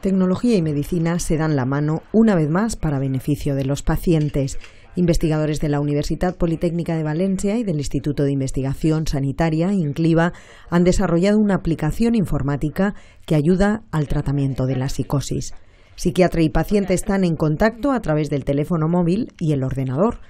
Tecnología y medicina se dan la mano una vez más para beneficio de los pacientes. Investigadores de la Universidad Politécnica de Valencia y del Instituto de Investigación Sanitaria, INCLIVA, han desarrollado una aplicación informática que ayuda al tratamiento de la psicosis. Psiquiatra y paciente están en contacto a través del teléfono móvil y el ordenador.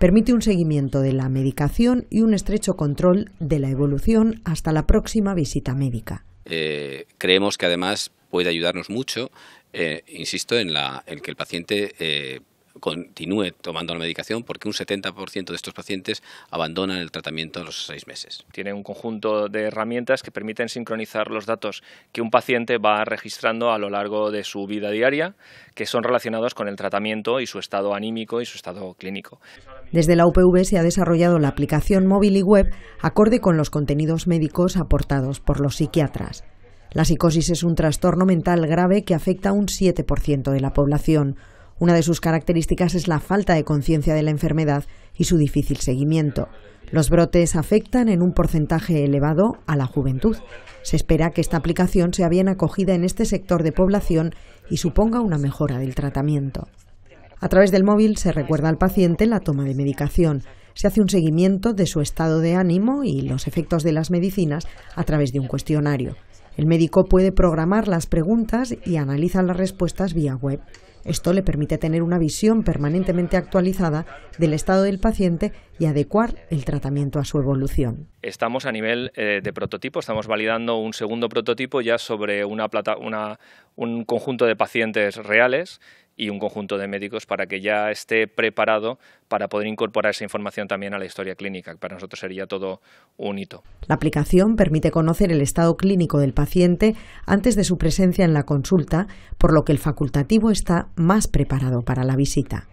Permite un seguimiento de la medicación y un estrecho control de la evolución hasta la próxima visita médica. Eh, creemos que además puede ayudarnos mucho, eh, insisto, en, la, que el paciente eh, continúe tomando la medicación porque un 70% de estos pacientes abandonan el tratamiento a los seis meses. Tiene un conjunto de herramientas que permiten sincronizar los datos que un paciente va registrando a lo largo de su vida diaria, que son relacionados con el tratamiento y su estado anímico y su estado clínico. Desde la UPV se ha desarrollado la aplicación móvil y web acorde con los contenidos médicos aportados por los psiquiatras. La psicosis es un trastorno mental grave que afecta a un 7% de la población. Una de sus características es la falta de conciencia de la enfermedad y su difícil seguimiento. Los brotes afectan en un porcentaje elevado a la juventud. Se espera que esta aplicación sea bien acogida en este sector de población y suponga una mejora del tratamiento. A través del móvil se recuerda al paciente la toma de medicación, se hace un seguimiento de su estado de ánimo y los efectos de las medicinas a través de un cuestionario. El médico puede programar las preguntas y analizar las respuestas vía web. Esto le permite tener una visión permanentemente actualizada del estado del paciente y adecuar el tratamiento a su evolución. Estamos a nivel eh, de prototipo, estamos validando un segundo prototipo ya sobre una un conjunto de pacientes reales y un conjunto de médicos para que ya esté preparado para poder incorporar esa información también a la historia clínica, para nosotros sería todo un hito. La aplicación permite conocer el estado clínico del paciente antes de su presencia en la consulta, por lo que el facultativo está más preparado para la visita.